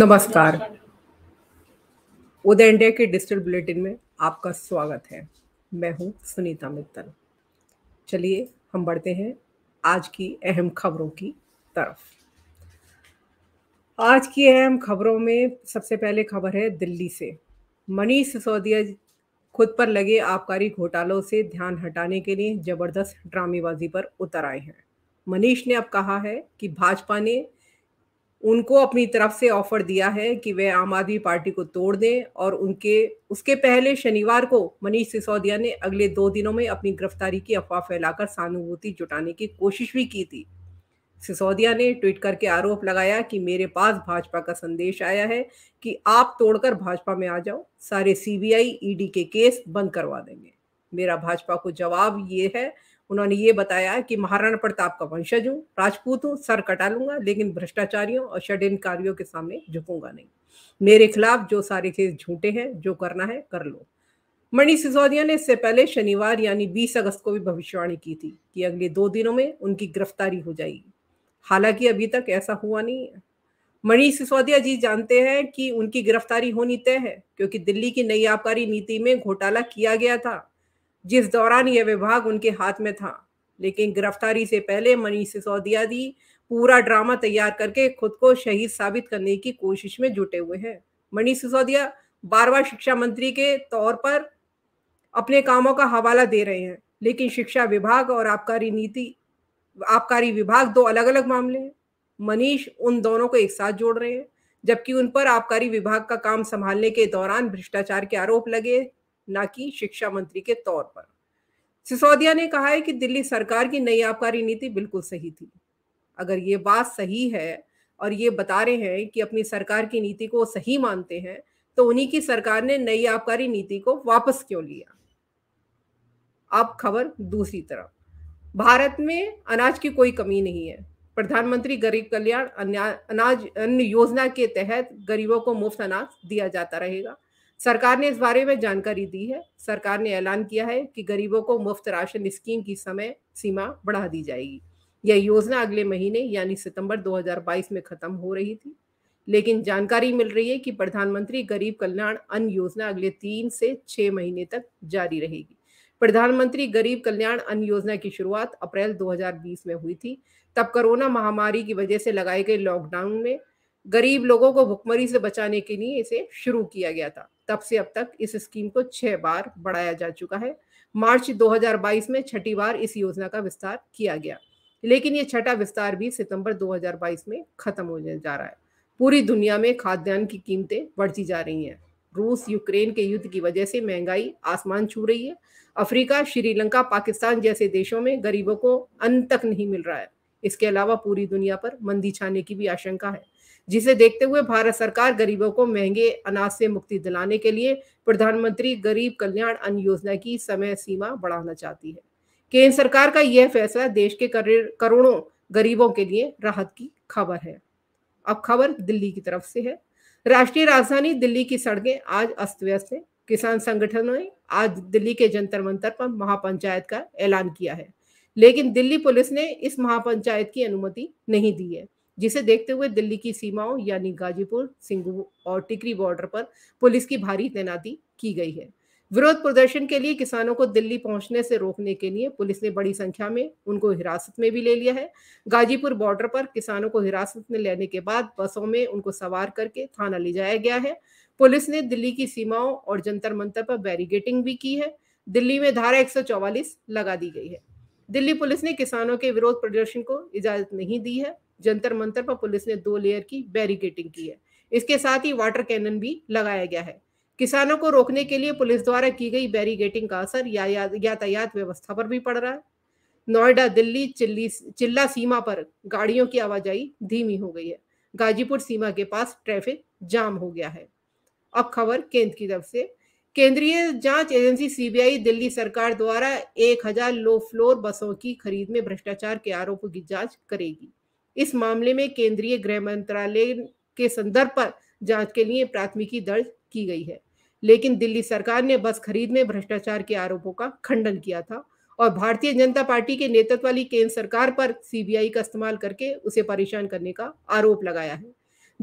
नमस्कार उदय इंडिया के digital bulletin में आपका स्वागत है मैं हूं सुनीता मित्तल चलिए हम बढ़ते हैं आज की अहम खबरों की तरफ आज की अहम खबरों में सबसे पहले खबर है दिल्ली से मनीष सिसोदिया खुद पर लगे आबकारी घोटालों से ध्यान हटाने के लिए जबरदस्त ड्रामेबाजी पर उतर आए हैं मनीष ने अब कहा है कि भाजपा ने उनको अपनी तरफ से ऑफर दिया है कि वे आम आदमी पार्टी को तोड़ दें और उनके उसके पहले शनिवार को मनीष सिसोदिया ने अगले दो दिनों में अपनी गिरफ्तारी की अफवाह फैलाकर सहानुभूति जुटाने की कोशिश भी की थी सिसोदिया ने ट्वीट करके आरोप लगाया कि मेरे पास भाजपा का संदेश आया है कि आप तोड़कर भाजपा में आ जाओ सारे सीबीआई ईडी के केस बंद करवा देंगे मेरा भाजपा को जवाब ये है उन्होंने ये बताया कि महाराणा प्रताप का वंशज हूँ राजपूत हूँ सर कटा लूंगा लेकिन भ्रष्टाचारियों और षड्यंकारियों के सामने झुकूंगा नहीं मेरे खिलाफ जो सारे केस झूठे हैं जो करना है कर लो मणि सिसोदिया ने इससे पहले शनिवार यानी 20 अगस्त को भी भविष्यवाणी की थी कि अगले दो दिनों में उनकी गिरफ्तारी हो जाएगी हालांकि अभी तक ऐसा हुआ नहीं है मणि सिसोदिया जी जानते हैं कि उनकी गिरफ्तारी होनी तय है क्योंकि दिल्ली की नई आबकारी नीति में घोटाला किया गया था जिस दौरान यह विभाग उनके हाथ में था लेकिन गिरफ्तारी से पहले मनीष सिसोदिया जी पूरा ड्रामा तैयार करके खुद को शहीद साबित करने की कोशिश में जुटे हुए हैं मनीष सिसोदिया बार बार शिक्षा मंत्री के तौर पर अपने कामों का हवाला दे रहे हैं लेकिन शिक्षा विभाग और आबकारी नीति आबकारी विभाग दो अलग अलग मामले हैं मनीष उन दोनों को एक साथ जोड़ रहे हैं जबकि उन पर आबकारी विभाग का काम संभालने के दौरान भ्रष्टाचार के आरोप लगे ना कि शिक्षा मंत्री के तौर पर सिसोदिया ने कहा है कि दिल्ली सरकार की नई आबकारी नीति बिल्कुल सही थी अगर ये बात सही है और ये बता रहे हैं कि अपनी सरकार की नीति को सही मानते हैं तो उन्हीं की सरकार ने नई आबकारी नीति को वापस क्यों लिया अब खबर दूसरी तरफ भारत में अनाज की कोई कमी नहीं है प्रधानमंत्री गरीब कल्याण अनाज अन्य योजना के तहत गरीबों को मुफ्त अनाज दिया जाता रहेगा सरकार ने इस बारे में जानकारी दी है सरकार ने ऐलान किया है कि गरीबों को मुफ्त राशन स्कीम की समय सीमा बढ़ा दी जाएगी यह योजना अगले महीने यानी सितंबर 2022 में खत्म हो रही थी लेकिन जानकारी मिल रही है कि प्रधानमंत्री गरीब कल्याण अन्न योजना अगले तीन से छह महीने तक जारी रहेगी प्रधानमंत्री गरीब कल्याण अन्न योजना की शुरुआत अप्रैल 2020 में हुई थी तब कोरोना महामारी की वजह से लगाए गए लॉकडाउन में गरीब लोगों को भुखमरी से बचाने के लिए इसे शुरू किया गया था तब से अब तक इस स्कीम को छह बार बढ़ाया जा चुका है मार्च 2022 में छठी बार इस योजना का विस्तार किया गया लेकिन ये छठा विस्तार भी सितंबर 2022 में खत्म होने जा रहा है पूरी दुनिया में खाद्यान्न की कीमतें बढ़ती जा रही हैं रूस यूक्रेन के युद्ध की वजह से महंगाई आसमान छू रही है अफ्रीका श्रीलंका पाकिस्तान जैसे देशों में गरीबों को अंत तक नहीं मिल रहा है इसके अलावा पूरी दुनिया पर मंदी छाने की भी आशंका है जिसे देखते हुए भारत सरकार गरीबों को महंगे अनाज से मुक्ति दिलाने के लिए प्रधानमंत्री गरीब कल्याण अन्न योजना की समय सीमा बढ़ाना चाहती है केंद्र सरकार का यह फैसला देश के करोड़ों गरीबों के लिए राहत की खबर है अब खबर दिल्ली की तरफ से है राष्ट्रीय राजधानी दिल्ली की सड़कें आज अस्त व्यस्त हैं किसान संगठनों ने आज दिल्ली के जंतर मंतर पर महापंचायत का ऐलान किया है लेकिन दिल्ली पुलिस ने इस महापंचायत की अनुमति नहीं दी है जिसे देखते हुए दिल्ली की सीमाओं यानी गाजीपुर सिंगू और टिकरी बॉर्डर पर पुलिस की भारी तैनाती की गई है विरोध प्रदर्शन के लिए किसानों को दिल्ली पहुंचने से रोकने के लिए पुलिस ने बड़ी संख्या में उनको हिरासत में भी ले लिया है गाजीपुर बॉर्डर पर किसानों को हिरासत में लेने के बाद बसों में उनको सवार करके थाना ले जाया गया है पुलिस ने दिल्ली की सीमाओं और जंतर मंतर पर बैरिगेटिंग भी की है दिल्ली में धारा एक लगा दी गई है दिल्ली पुलिस ने किसानों के विरोध प्रदर्शन को इजाजत नहीं दी है जंतर मंतर पर पुलिस ने दो लेयर की बैरिकेटिंग की है इसके साथ ही वाटर कैनन भी लगाया गया है किसानों को रोकने के लिए पुलिस द्वारा की गई बैरिगेटिंग का असर या, या, यातायात व्यवस्था पर भी पड़ रहा है नोएडा दिल्ली चिल्ली चिल्ला सीमा पर गाड़ियों की आवाजाही धीमी हो गई है गाजीपुर सीमा के पास ट्रैफिक जाम हो गया है अब खबर केंद्र की तरफ से केंद्रीय जांच एजेंसी सीबीआई दिल्ली सरकार द्वारा 1000 लो फ्लोर बसों की खरीद में भ्रष्टाचार के आरोपों की जांच करेगी इस मामले में केंद्रीय गृह मंत्रालय के संदर्भ पर जांच के लिए प्राथमिकी दर्ज की गई है लेकिन दिल्ली सरकार ने बस खरीद में भ्रष्टाचार के आरोपों का खंडन किया था और भारतीय जनता पार्टी के नेतृत्व वाली केंद्र सरकार पर सीबीआई का इस्तेमाल करके उसे परेशान करने का आरोप लगाया है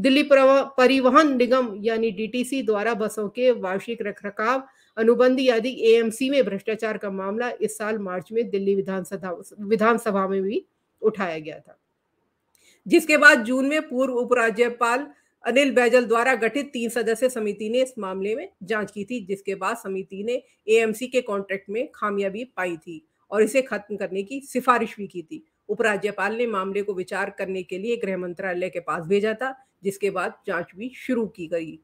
दिल्ली परिवहन निगम यानी डीटीसी द्वारा बसों के वार्षिक रखरखाव अनुबंध आदि एएमसी में भ्रष्टाचार का मामला इस साल मार्च में दिल्ली विधानसभा विधानसभा में भी उठाया गया था जिसके बाद जून में पूर्व उपराज्यपाल अनिल बैजल द्वारा गठित तीन सदस्य समिति ने इस मामले में जांच की थी जिसके बाद समिति ने एएमसी के कॉन्ट्रैक्ट में खामिया भी पाई थी और इसे खत्म करने की सिफारिश भी की थी उपराज्यपाल ने मामले को विचार करने के लिए गृह मंत्रालय के पास भेजा था जिसके बाद जांच भी शुरू की गई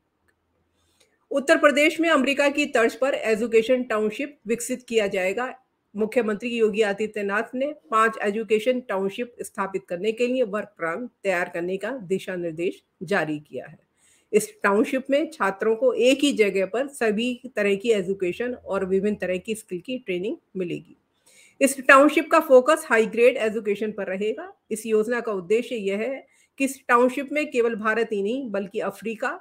उत्तर प्रदेश में अमेरिका की तर्ज पर एजुकेशन टाउनशिप विकसित किया जाएगा मुख्यमंत्री योगी आदित्यनाथ ने पांच एजुकेशन टाउनशिप स्थापित करने के लिए वर्क प्लान तैयार करने का दिशा निर्देश जारी किया है इस टाउनशिप में छात्रों को एक ही जगह पर सभी तरह की एजुकेशन और विभिन्न तरह की स्किल की ट्रेनिंग मिलेगी इस टाउनशिप का फोकस हाई ग्रेड एजुकेशन पर रहेगा इस योजना का उद्देश्य यह है कि इस टाउनशिप में केवल भारत ही नहीं बल्कि अफ्रीका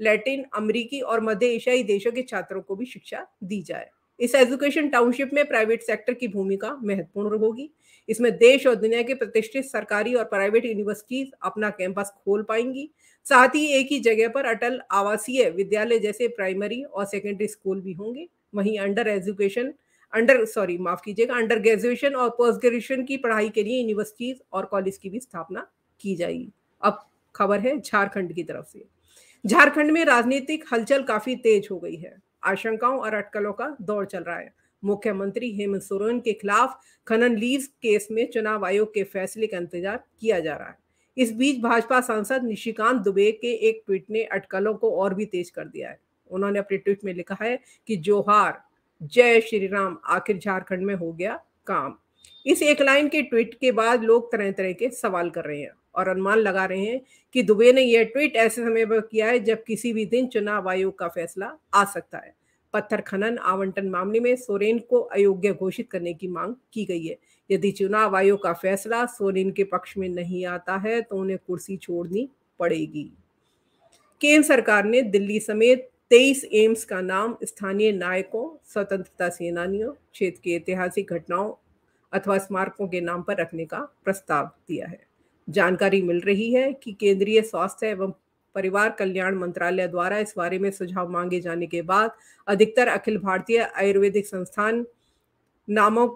लैटिन अमरीकी और मध्य एशियाई देशों के छात्रों को भी शिक्षा दी जाए इस एजुकेशन टाउनशिप में प्राइवेट सेक्टर की भूमिका महत्वपूर्ण होगी इसमें देश और दुनिया के प्रतिष्ठित सरकारी और प्राइवेट यूनिवर्सिटीज अपना कैंपस खोल पाएंगी साथ ही एक ही जगह पर अटल आवासीय विद्यालय जैसे प्राइमरी और सेकेंडरी स्कूल भी होंगे वहीं अंडर एजुकेशन अंडर सॉरी माफ कीजिएगा अंडर ग्रेजुएशन और पोस्ट ग्रेजुएशन की पढ़ाई के लिए यूनिवर्सिटीज और कॉलेज की भी स्थापना की जाएगी अब खबर है झारखंड की तरफ से झारखंड में राजनीतिक हलचल काफी तेज हो गई है आशंकाओं और अटकलों का दौर चल रहा है मुख्यमंत्री हेमंत सोरेन के खिलाफ खनन लीज केस में चुनाव आयोग के फैसले का इंतजार किया जा रहा है इस बीच भाजपा सांसद निशिकांत दुबे के एक ट्वीट ने अटकलों को और भी तेज कर दिया है उन्होंने अपने ट्वीट में लिखा है कि जोहार जय श्री राम आखिर झारखंड में हो गया काम इस एक लाइन के ट्वीट के बाद लोग तरह तरह के सवाल कर रहे हैं और अनुमान लगा रहे हैं कि दुबे ने यह ट्वीट ऐसे समय पर किया है जब किसी भी दिन चुनाव आयोग का फैसला आ सकता है पत्थर खनन आवंटन मामले में सोरेन को अयोग्य घोषित करने की मांग की गई है यदि चुनाव आयोग का फैसला सोरेन के पक्ष में नहीं आता है तो उन्हें कुर्सी छोड़नी पड़ेगी केंद्र सरकार ने दिल्ली समेत तेईस एम्स का नाम स्थानीय नायकों स्वतंत्रता सेनानियों क्षेत्र की ऐतिहासिक घटनाओं अथवा स्मारकों के नाम पर रखने का प्रस्ताव दिया है जानकारी मिल रही है कि केंद्रीय स्वास्थ्य एवं परिवार कल्याण मंत्रालय द्वारा इस बारे में सुझाव मांगे जाने के बाद अधिकतर अखिल भारतीय आयुर्वेदिक संस्थान नामों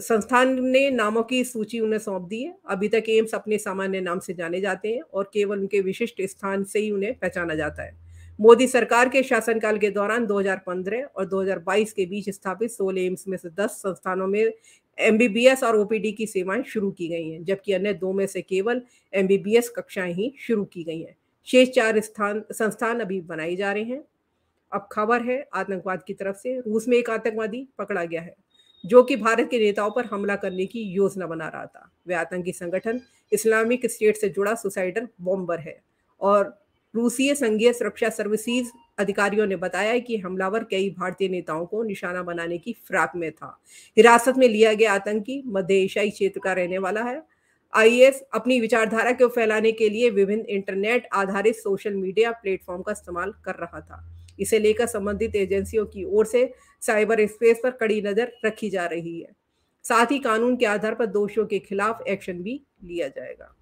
संस्थान ने नामों की सूची उन्हें सौंप दी है अभी तक एम्स अपने सामान्य नाम से जाने जाते हैं और केवल उनके विशिष्ट स्थान से ही उन्हें पहचाना जाता है मोदी सरकार के शासनकाल के दौरान 2015 और 2022 के बीच स्थापित सोलह एम्स में से 10 संस्थानों में एमबीबीएस और ओपीडी की सेवाएं शुरू की गई हैं जबकि अन्य दो में से केवल एमबीबीएस कक्षाएं ही शुरू की गई हैं शेष चार स्थान संस्थान अभी बनाए जा रहे हैं अब खबर है आतंकवाद की तरफ से रूस में एक आतंकवादी पकड़ा गया है जो कि भारत के नेताओं पर हमला करने की योजना बना रहा था वह आतंकी संगठन इस्लामिक स्टेट से जुड़ा सुसाइडर बॉम्बर है और रूसीय संघीय सुरक्षा सर्विसेज अधिकारियों ने बताया कि हमलावर कई भारतीय नेताओं को निशाना बनाने की फ्राक में था हिरासत में लिया गया आतंकी मध्य एशियाई क्षेत्र का रहने वाला है आईएस अपनी विचारधारा को फैलाने के लिए विभिन्न इंटरनेट आधारित सोशल मीडिया प्लेटफॉर्म का इस्तेमाल कर रहा था इसे लेकर संबंधित एजेंसियों की ओर से साइबर स्पेस पर कड़ी नजर रखी जा रही है साथ ही कानून के आधार पर दोषियों के खिलाफ एक्शन भी लिया जाएगा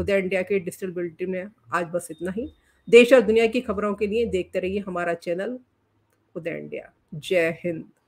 उदय इंडिया के डिजिटल बुलेटिन में आज बस इतना ही देश और दुनिया की खबरों के लिए देखते रहिए हमारा चैनल उदय इंडिया जय हिंद